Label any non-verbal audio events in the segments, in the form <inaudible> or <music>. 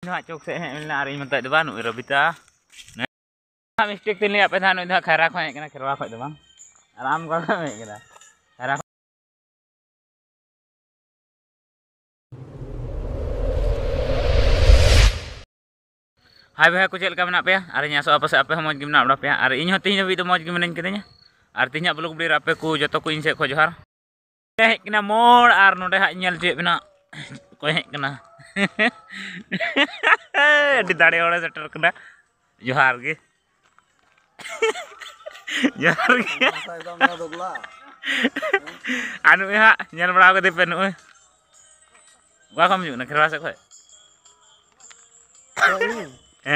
ᱱᱚᱣᱟ ᱪᱚᱠ ᱥᱮᱫ ᱦᱮᱡ ᱞᱮᱱᱟ ᱟᱨ ᱤᱧ ᱢᱮᱛᱟᱫ ᱫᱚ ᱵᱟᱝ ᱱᱩᱭ ᱨᱚᱵᱤᱛᱟ ᱢᱤᱥᱴᱮᱠ ᱛᱤᱧ ᱞᱟᱹᱭᱟᱫ ᱯᱮ ᱛᱟᱦᱮᱱ ᱱᱩᱭ ᱫᱚ ᱠᱷᱟᱭᱨᱟ ᱠᱷᱚᱱ ᱦᱮᱡ ᱠᱟᱱᱟ ᱠᱷᱮᱨᱣᱟ ᱠᱷᱚᱱ ᱫᱚ ᱵᱟᱝ ᱟᱨ ᱟᱢ ᱚᱠᱟ ᱠᱷᱚᱱ ᱦᱮᱡ ᱠᱟᱱᱟ ᱠᱷᱟᱭᱨᱟ ᱦᱟᱭ ᱵᱷᱟᱭ ᱠᱚ ᱪᱮᱫ ᱞᱮᱠᱟ ᱢᱮᱱᱟᱜ ᱯᱮᱭᱟ ᱟᱨ ᱤᱧ ᱟᱥᱚᱜᱼᱟ ᱯᱟᱥᱮ ᱟᱯᱮ ᱦᱚᱸ ᱢᱚᱡᱽ ᱜᱮ ᱢᱮᱱᱟᱜ ᱵᱟᱲᱟ ᱯᱮᱭᱟ ᱟᱨ ᱤᱧ ᱦᱚᱸ ᱛᱤᱦᱤᱧ ᱦᱟᱹᱵᱤᱡ ᱫᱚ ᱢᱚᱡᱽ ᱜᱮ ᱢᱤᱱᱟᱹᱧ ᱠᱟᱹᱫᱤᱧᱟ ᱟᱨ ᱛᱤᱦᱤᱧᱟᱜ ᱵᱞᱚᱜᱽ ᱵᱤᱰᱤᱭᱳ ᱨᱮ ᱟᱯᱮ ᱠᱚ ᱡᱚᱛᱚ ᱠᱚ ᱤᱧ ᱥᱮᱫ ᱠᱷᱚᱱ ᱡᱚᱦᱟᱨ ᱦᱮᱡ ᱠᱟᱱᱟ ᱢᱳᱲ ᱟᱨ ᱱᱚᱰᱮ ᱦᱟᱸᱜ ᱧᱮᱞ ᱦᱚᱪᱚᱭᱮᱫ ᱵᱮᱱᱟ di dari orang setor kena johar ke johar ke anu ya nyer berapa ke depan kamu juga nakir rasa eh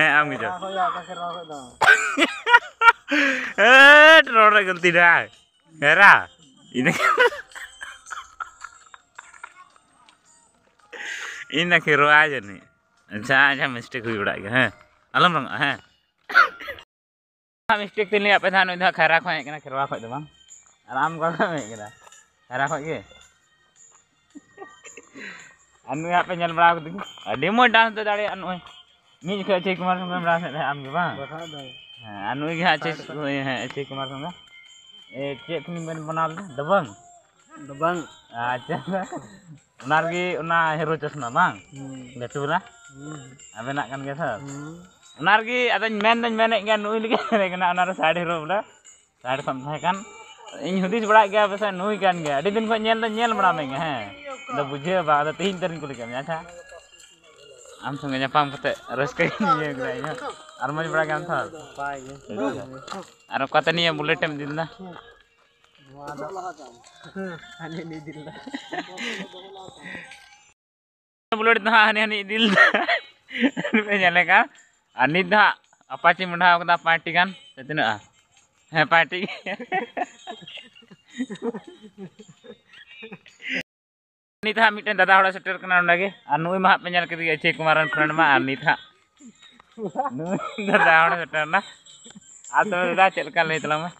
am gitu eh terorak ganti dah ngera ini अच्छा, अच्छा मिस्टेक हुई చాలా మిస్టేక్ కూడా अलम रंग ᱨᱚᱝᱜᱟ हाँ। ᱦᱮᱸ हाँ, मिस्टेक तीन लिया पैसा नहीं खरा खो हजना खेरवा खो तो बांग आराम को क्या खरा खो क्या अनु यहाँ पे बड़ा देखो मो डांस तो डाले अनु मिज के अच्छे कुमार संग बड़ा से आम के बांग हाँ, अनु के अच्छे कुमार संग ए चेक नहीं बन बना दबंग दबंग अच्छा Nargi una hero chas na mang. Betul hmm. lah. Hmm. Abe nak kan kita. Hmm. Unargi ada men dan men yang nui lagi. Karena unar side hero bula. Side sampai kan. Ini hudi sebera kaya apa sih nui kan kaya. Di dini kau nyel dan nyel berapa mengya. Hei. Dah bujuk apa? Ada tiga tahun kulit kami aja. Am sungai pam kute reskai ini ya kaya. Armaj berapa kan thal? Aku kata ni ya bullet time dinda. Ah. Ani dah, apa sih menang kita partikan? Tentu, ah, partik. Ani dah, mungkin dadah orang setir kenal lagi. Anu, emak penyal ketika cek kemarin, keren mah. Ani dah, dadah anu, <laughs> orang setir, nah, atau dadah cek kali itu lama.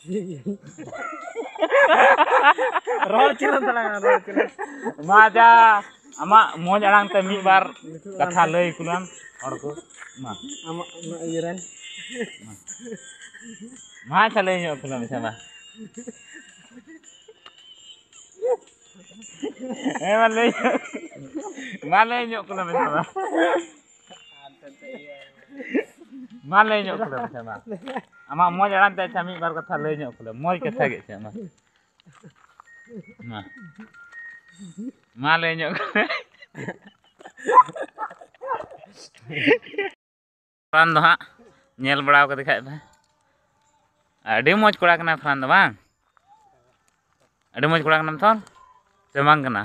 <laughs> roll cilan talaga roll cilan ama bar ma <laughs> eh ᱢᱟ ᱞᱟᱹᱭ ᱧᱚᱜ ᱠᱮᱫᱟᱢ ᱥᱮ ᱢᱟ ᱟᱢᱟᱜ ᱢᱚᱡᱽ ᱟᱲᱟᱝ ᱛᱮ ᱟᱪᱪᱷᱟ ᱢᱤᱫ ᱵᱟᱨ ᱠᱟᱛᱷᱟ ᱞᱟᱹᱭ ᱧᱚᱜ ᱠᱮᱫᱟᱢ ᱢᱚᱡᱽ ᱠᱟᱛᱷᱟ ᱜᱮ ᱥᱮ ᱢᱟ ᱢᱟ ᱢᱟ ᱞᱟᱹᱭ ᱧᱚᱜ ᱠᱮᱫᱟᱢ ᱯᱷᱨᱟᱱ ᱫᱚ ᱦᱟᱸᱜ ᱧᱮᱞ ᱵᱟᱲᱟᱣ ᱠᱟᱫᱮ ᱠᱷᱟᱡ ᱯᱮ ᱟᱹᱰᱤ ᱢᱚᱡᱽ ᱠᱚᱲᱟ ᱠᱟᱱᱟᱭ ᱯᱷᱨᱟᱱ ᱫᱚ ᱵᱟᱝ ᱟᱹᱰᱤ ᱢᱚᱡᱽ ᱠᱚᱲᱟ ᱠᱟᱱᱟᱢ ᱛᱚ ᱥᱮ ᱵᱟᱝ ᱠᱟᱱᱟ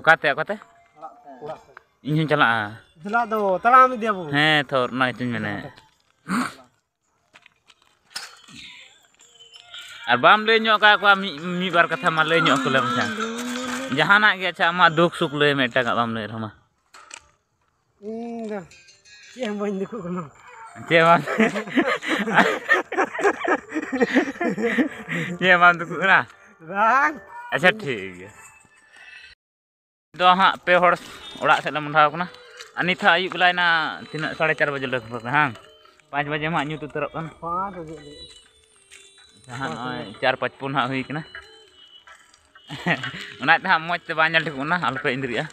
ᱚᱠᱟᱛᱮ ᱚᱠᱟᱛᱮ ᱤᱧ ᱦᱚᱧ ᱪᱟᱞᱟᱜᱼᱟ ᱪᱟᱞᱟᱜ ᱫᱚ ᱛᱟᱲᱟᱢ ᱤᱫᱤᱭᱟᱵᱚ ᱦᱮᱸ ᱛᱚ ᱚᱱᱟ ᱜᱮᱛᱚᱧ ᱢᱮᱱᱮ ᱟᱨ ᱵᱟᱢ ᱞᱟᱹᱭ ᱧᱚᱜ ᱠᱟᱜ ᱠᱚᱣᱟ ᱢᱤᱫ ᱵᱟᱨ ᱠᱟᱛᱷᱟ ᱢᱟ ᱞᱟᱹᱭ ᱧᱚᱜ ᱠᱚᱞᱮ ᱢᱟᱪᱷᱟ ᱡᱟᱦᱟᱱᱟᱜ ᱜᱮ ᱟᱪᱪᱷᱟ ᱟᱢᱟᱜ ᱫᱩᱠ ᱥᱩᱠ ᱞᱟᱹᱭ ᱢᱮ ᱮᱴᱟᱜᱟᱜ ᱵᱟᱢ ᱞᱟᱹᱭ ᱨᱮᱦᱚᱸ ᱢᱟ ᱤᱧ ᱫᱚ ᱪᱮᱫ ᱦᱚᱸ ᱵᱟᱹᱧ ᱫᱩᱠᱩᱜ ᱠᱟᱱᱟ ᱪᱮᱫ ᱵᱟᱢ ᱪᱮᱫ ᱵᱟᱢ ᱫᱩᱠᱩᱜ ᱠᱟᱱᱟ ᱵᱟᱝ ᱟᱪᱪᱷᱟ ᱴᱷᱤᱠ ᱜᱮᱭᱟ ᱫᱚ ᱦᱟᱸᱜ ᱯᱮ ᱦᱚᱲ ᱚᱲᱟᱜ ᱥᱮᱫ ᱞᱮ ᱢᱚᱦᱰᱟᱣ ᱠᱟᱱᱟ ᱟᱨ ᱱᱤᱛ ᱦᱚᱸ ᱟᱹᱭᱩᱵ ᱵᱮᱞᱟᱭᱱᱟ ᱛᱤᱱᱟᱹᱜ ᱥᱟᱲᱮ ᱪᱟᱨ ᱵᱟᱡᱮ ᱞᱮ ᱠᱷᱚᱵᱚᱨ ᱦᱟᱝ ᱯᱟᱸᱪ बजे में ᱧᱩᱛ ᱩᱛᱟᱹᱨᱚᱜ ᱠᱟᱱᱟ ᱯᱟᱸᱪ ᱵᱟᱡᱮ ᱡᱟᱦᱟᱸ ᱱᱚᱜᱼᱚᱭ ᱪᱟᱨ ᱯᱟᱸᱪᱯᱩᱱ ᱦᱟᱸᱜ ᱦᱩᱭ ᱠᱟᱱᱟ ᱚᱱᱟᱛᱮ ᱦᱟᱸᱜ ᱢᱚᱡᱽ ᱛᱮ ᱵᱟᱝ ᱧᱮᱞ ᱴᱷᱤᱠᱚᱜ ᱠᱟᱱᱟ ᱟᱞᱚᱯᱮ ᱤᱸᱫᱨᱤᱜᱼᱟ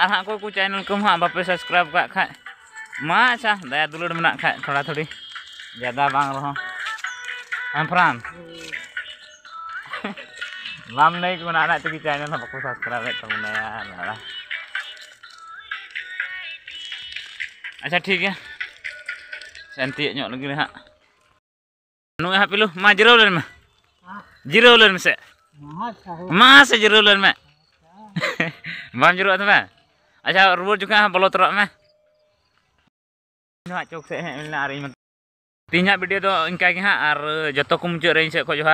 ᱟᱨ ᱦᱟᱸᱜ ᱚᱠᱚᱭ ᱠᱚ ᱪᱮᱱᱮᱞ ᱠᱚ ᱦᱟᱸᱜ ᱵᱟᱯᱮ ᱥᱟᱵᱥᱠᱨᱟᱭᱤᱵ ᱠᱟᱜ ᱠᱷᱟᱡ ᱢᱟ ᱟᱪᱪᱷᱟ ᱫᱟᱭᱟ ᱫᱩᱞᱟᱹᱲ ᱢᱮᱱᱟᱜ ᱠᱷᱟᱡ ᱛᱷᱚᱲᱟ ᱛᱷᱚᱲᱤ ᱡᱟᱫᱟ ᱵᱟᱝ ᱨᱮᱦᱚᱸ ᱦᱮᱸ ᱯᱷᱨᱟᱱ Lam naik mana anak tuh channel sama aku subscribe temennya nah, lah. Aja ठीक है. Senti nyok lagi nih ha. Anu ya pilu ma jero ulan ma. Jero ulan mese. Mas jero ulan ma. Bam jero tuh ma. Aja rubur juga bolot terok ma. Nak cok se hari Tinya video do ingkai ha ar jatuh ku muncul rein se ko johar.